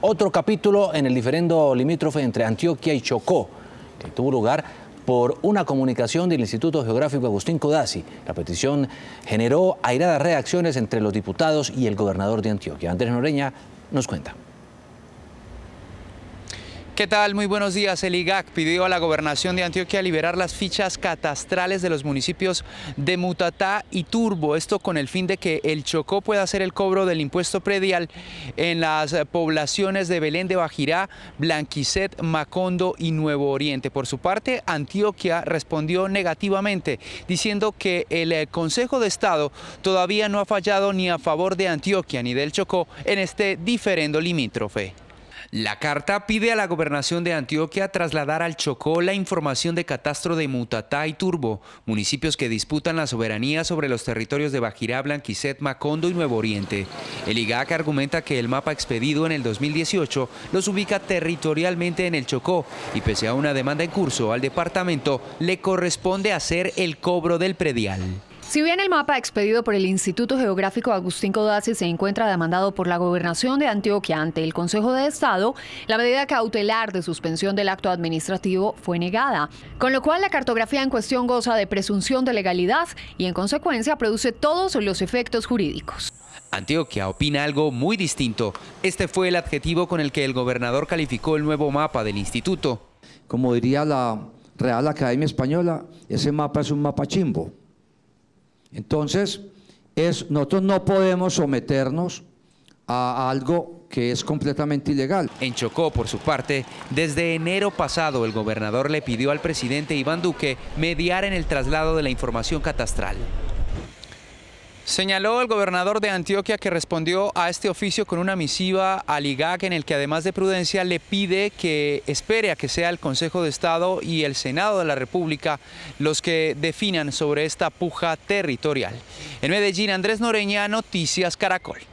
otro capítulo en el diferendo limítrofe entre Antioquia y Chocó, que tuvo lugar por una comunicación del Instituto Geográfico Agustín Codazzi. La petición generó airadas reacciones entre los diputados y el gobernador de Antioquia. Andrés Noreña nos cuenta. ¿Qué tal? Muy buenos días. El IGAC pidió a la gobernación de Antioquia liberar las fichas catastrales de los municipios de Mutatá y Turbo. Esto con el fin de que el Chocó pueda hacer el cobro del impuesto predial en las poblaciones de Belén de Bajirá, Blanquicet, Macondo y Nuevo Oriente. Por su parte, Antioquia respondió negativamente, diciendo que el eh, Consejo de Estado todavía no ha fallado ni a favor de Antioquia ni del Chocó en este diferendo limítrofe. La carta pide a la gobernación de Antioquia trasladar al Chocó la información de catastro de Mutatá y Turbo, municipios que disputan la soberanía sobre los territorios de Bajirá, Blanquiset, Macondo y Nuevo Oriente. El IGAC argumenta que el mapa expedido en el 2018 los ubica territorialmente en el Chocó y pese a una demanda en curso al departamento le corresponde hacer el cobro del predial. Si bien el mapa expedido por el Instituto Geográfico Agustín Codazzi se encuentra demandado por la Gobernación de Antioquia ante el Consejo de Estado, la medida cautelar de suspensión del acto administrativo fue negada, con lo cual la cartografía en cuestión goza de presunción de legalidad y en consecuencia produce todos los efectos jurídicos. Antioquia opina algo muy distinto. Este fue el adjetivo con el que el gobernador calificó el nuevo mapa del instituto. Como diría la Real Academia Española, ese mapa es un mapa chimbo. Entonces, es, nosotros no podemos someternos a algo que es completamente ilegal. En Chocó, por su parte, desde enero pasado el gobernador le pidió al presidente Iván Duque mediar en el traslado de la información catastral. Señaló el gobernador de Antioquia que respondió a este oficio con una misiva al IGAC en el que además de prudencia le pide que espere a que sea el Consejo de Estado y el Senado de la República los que definan sobre esta puja territorial. En Medellín, Andrés Noreña, Noticias Caracol.